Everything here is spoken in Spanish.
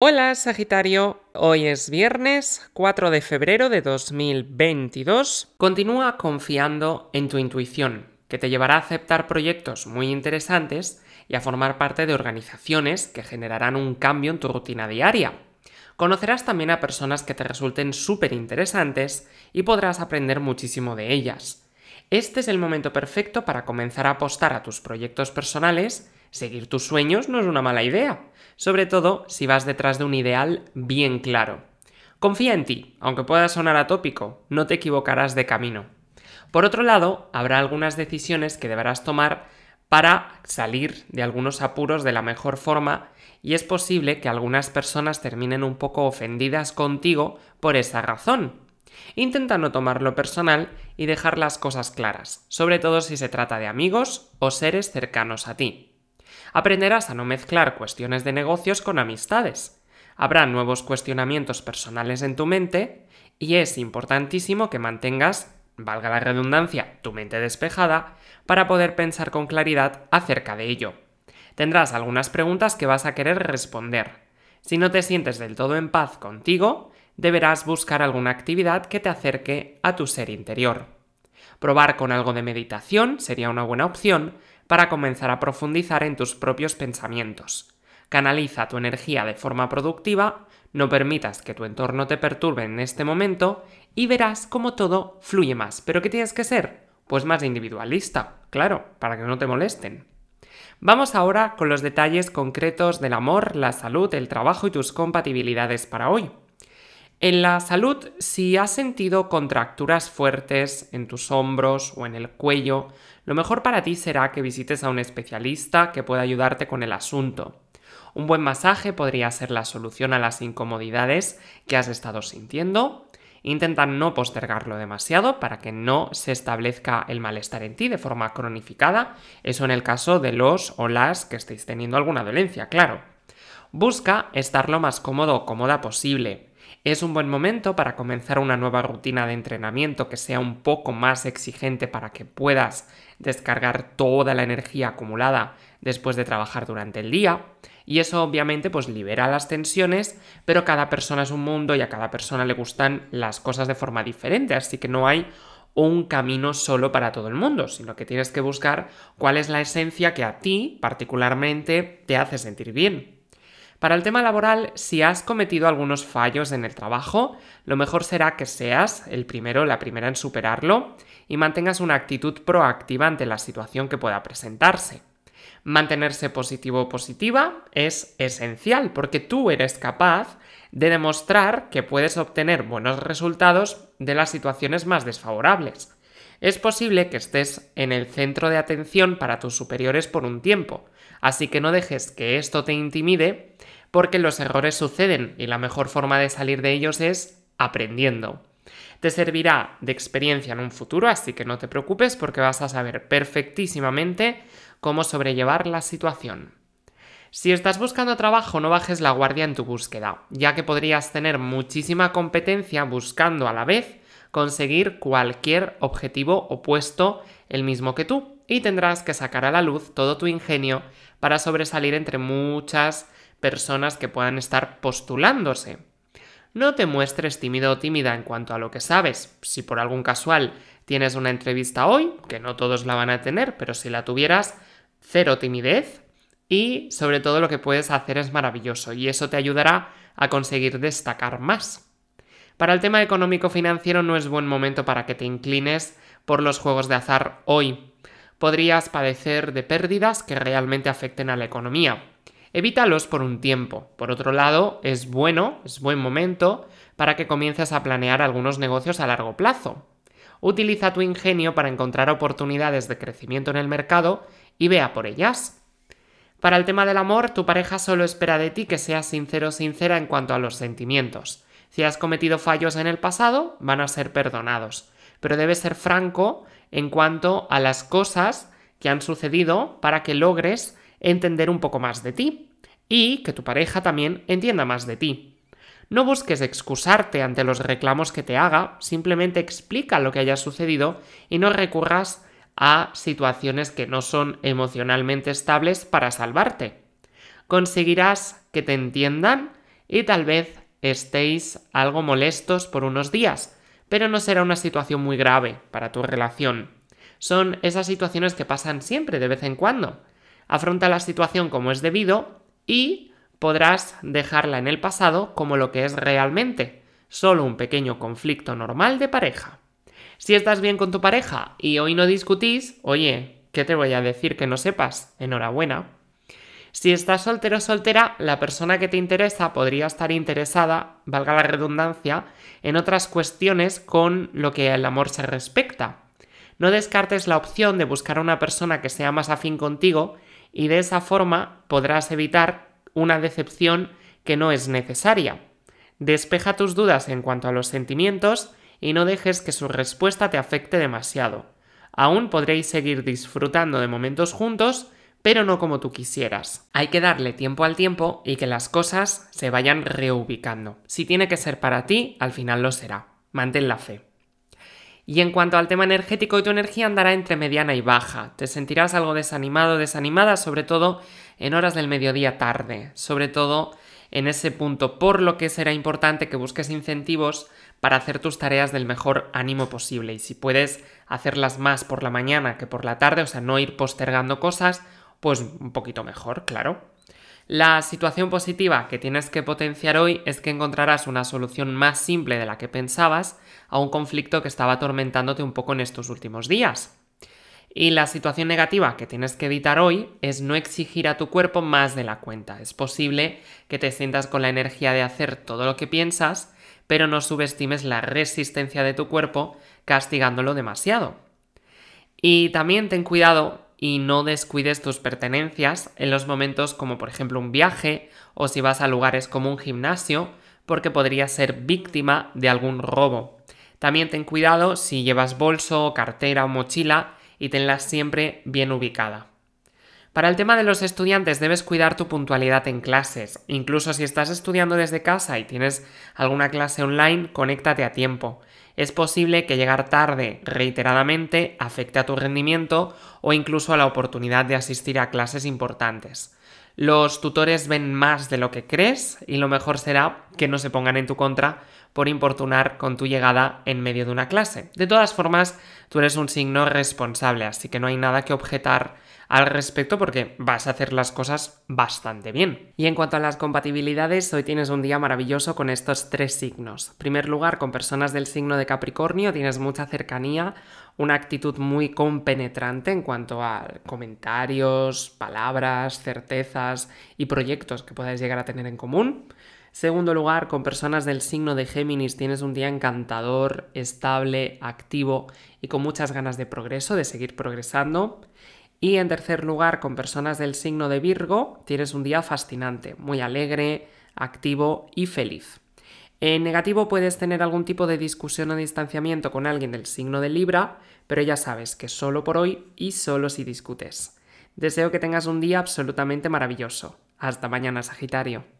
Hola Sagitario, hoy es viernes 4 de febrero de 2022. Continúa confiando en tu intuición, que te llevará a aceptar proyectos muy interesantes y a formar parte de organizaciones que generarán un cambio en tu rutina diaria. Conocerás también a personas que te resulten súper interesantes y podrás aprender muchísimo de ellas. Este es el momento perfecto para comenzar a apostar a tus proyectos personales. Seguir tus sueños no es una mala idea sobre todo si vas detrás de un ideal bien claro. Confía en ti, aunque pueda sonar atópico, no te equivocarás de camino. Por otro lado, habrá algunas decisiones que deberás tomar para salir de algunos apuros de la mejor forma y es posible que algunas personas terminen un poco ofendidas contigo por esa razón. Intenta no tomarlo personal y dejar las cosas claras, sobre todo si se trata de amigos o seres cercanos a ti aprenderás a no mezclar cuestiones de negocios con amistades. Habrá nuevos cuestionamientos personales en tu mente y es importantísimo que mantengas, valga la redundancia, tu mente despejada para poder pensar con claridad acerca de ello. Tendrás algunas preguntas que vas a querer responder. Si no te sientes del todo en paz contigo, deberás buscar alguna actividad que te acerque a tu ser interior. Probar con algo de meditación sería una buena opción, para comenzar a profundizar en tus propios pensamientos. Canaliza tu energía de forma productiva, no permitas que tu entorno te perturbe en este momento y verás cómo todo fluye más. ¿Pero qué tienes que ser? Pues más individualista, claro, para que no te molesten. Vamos ahora con los detalles concretos del amor, la salud, el trabajo y tus compatibilidades para hoy. En la salud, si has sentido contracturas fuertes en tus hombros o en el cuello, lo mejor para ti será que visites a un especialista que pueda ayudarte con el asunto. Un buen masaje podría ser la solución a las incomodidades que has estado sintiendo. Intenta no postergarlo demasiado para que no se establezca el malestar en ti de forma cronificada, eso en el caso de los o las que estéis teniendo alguna dolencia, claro. Busca estar lo más cómodo o cómoda posible es un buen momento para comenzar una nueva rutina de entrenamiento que sea un poco más exigente para que puedas descargar toda la energía acumulada después de trabajar durante el día. Y eso obviamente pues libera las tensiones, pero cada persona es un mundo y a cada persona le gustan las cosas de forma diferente, así que no hay un camino solo para todo el mundo, sino que tienes que buscar cuál es la esencia que a ti particularmente te hace sentir bien. Para el tema laboral, si has cometido algunos fallos en el trabajo, lo mejor será que seas el primero, la primera en superarlo y mantengas una actitud proactiva ante la situación que pueda presentarse. Mantenerse positivo o positiva es esencial porque tú eres capaz de demostrar que puedes obtener buenos resultados de las situaciones más desfavorables es posible que estés en el centro de atención para tus superiores por un tiempo, así que no dejes que esto te intimide porque los errores suceden y la mejor forma de salir de ellos es aprendiendo. Te servirá de experiencia en un futuro, así que no te preocupes porque vas a saber perfectísimamente cómo sobrellevar la situación. Si estás buscando trabajo, no bajes la guardia en tu búsqueda, ya que podrías tener muchísima competencia buscando a la vez conseguir cualquier objetivo opuesto el mismo que tú y tendrás que sacar a la luz todo tu ingenio para sobresalir entre muchas personas que puedan estar postulándose. No te muestres tímido o tímida en cuanto a lo que sabes. Si por algún casual tienes una entrevista hoy, que no todos la van a tener, pero si la tuvieras, cero timidez y sobre todo lo que puedes hacer es maravilloso y eso te ayudará a conseguir destacar más. Para el tema económico-financiero no es buen momento para que te inclines por los juegos de azar hoy. Podrías padecer de pérdidas que realmente afecten a la economía. Evítalos por un tiempo. Por otro lado, es bueno, es buen momento para que comiences a planear algunos negocios a largo plazo. Utiliza tu ingenio para encontrar oportunidades de crecimiento en el mercado y vea por ellas. Para el tema del amor, tu pareja solo espera de ti que seas sincero o sincera en cuanto a los sentimientos. Si has cometido fallos en el pasado, van a ser perdonados. Pero debes ser franco en cuanto a las cosas que han sucedido para que logres entender un poco más de ti y que tu pareja también entienda más de ti. No busques excusarte ante los reclamos que te haga, simplemente explica lo que haya sucedido y no recurras a situaciones que no son emocionalmente estables para salvarte. Conseguirás que te entiendan y tal vez estéis algo molestos por unos días, pero no será una situación muy grave para tu relación. Son esas situaciones que pasan siempre de vez en cuando. Afronta la situación como es debido y podrás dejarla en el pasado como lo que es realmente, solo un pequeño conflicto normal de pareja. Si estás bien con tu pareja y hoy no discutís, oye, ¿qué te voy a decir que no sepas? Enhorabuena. Si estás soltero o soltera, la persona que te interesa podría estar interesada, valga la redundancia, en otras cuestiones con lo que el amor se respecta. No descartes la opción de buscar a una persona que sea más afín contigo y de esa forma podrás evitar una decepción que no es necesaria. Despeja tus dudas en cuanto a los sentimientos y no dejes que su respuesta te afecte demasiado. Aún podréis seguir disfrutando de momentos juntos pero no como tú quisieras. Hay que darle tiempo al tiempo y que las cosas se vayan reubicando. Si tiene que ser para ti, al final lo será. Mantén la fe. Y en cuanto al tema energético, tu energía andará entre mediana y baja. Te sentirás algo desanimado o desanimada, sobre todo en horas del mediodía tarde, sobre todo en ese punto, por lo que será importante que busques incentivos para hacer tus tareas del mejor ánimo posible. Y si puedes hacerlas más por la mañana que por la tarde, o sea, no ir postergando cosas pues un poquito mejor, claro. La situación positiva que tienes que potenciar hoy es que encontrarás una solución más simple de la que pensabas a un conflicto que estaba atormentándote un poco en estos últimos días. Y la situación negativa que tienes que evitar hoy es no exigir a tu cuerpo más de la cuenta. Es posible que te sientas con la energía de hacer todo lo que piensas, pero no subestimes la resistencia de tu cuerpo castigándolo demasiado. Y también ten cuidado y no descuides tus pertenencias en los momentos como por ejemplo un viaje o si vas a lugares como un gimnasio porque podrías ser víctima de algún robo. También ten cuidado si llevas bolso, cartera o mochila y tenlas siempre bien ubicada. Para el tema de los estudiantes debes cuidar tu puntualidad en clases. Incluso si estás estudiando desde casa y tienes alguna clase online, conéctate a tiempo. Es posible que llegar tarde reiteradamente afecte a tu rendimiento o incluso a la oportunidad de asistir a clases importantes. Los tutores ven más de lo que crees y lo mejor será que no se pongan en tu contra por importunar con tu llegada en medio de una clase. De todas formas, tú eres un signo responsable, así que no hay nada que objetar al respecto porque vas a hacer las cosas bastante bien. Y en cuanto a las compatibilidades, hoy tienes un día maravilloso con estos tres signos. En primer lugar, con personas del signo de Capricornio tienes mucha cercanía una actitud muy compenetrante en cuanto a comentarios, palabras, certezas y proyectos que podáis llegar a tener en común. Segundo lugar, con personas del signo de Géminis tienes un día encantador, estable, activo y con muchas ganas de progreso, de seguir progresando. Y en tercer lugar, con personas del signo de Virgo tienes un día fascinante, muy alegre, activo y feliz. En negativo puedes tener algún tipo de discusión o distanciamiento con alguien del signo de Libra, pero ya sabes que solo por hoy y solo si discutes. Deseo que tengas un día absolutamente maravilloso. Hasta mañana, Sagitario.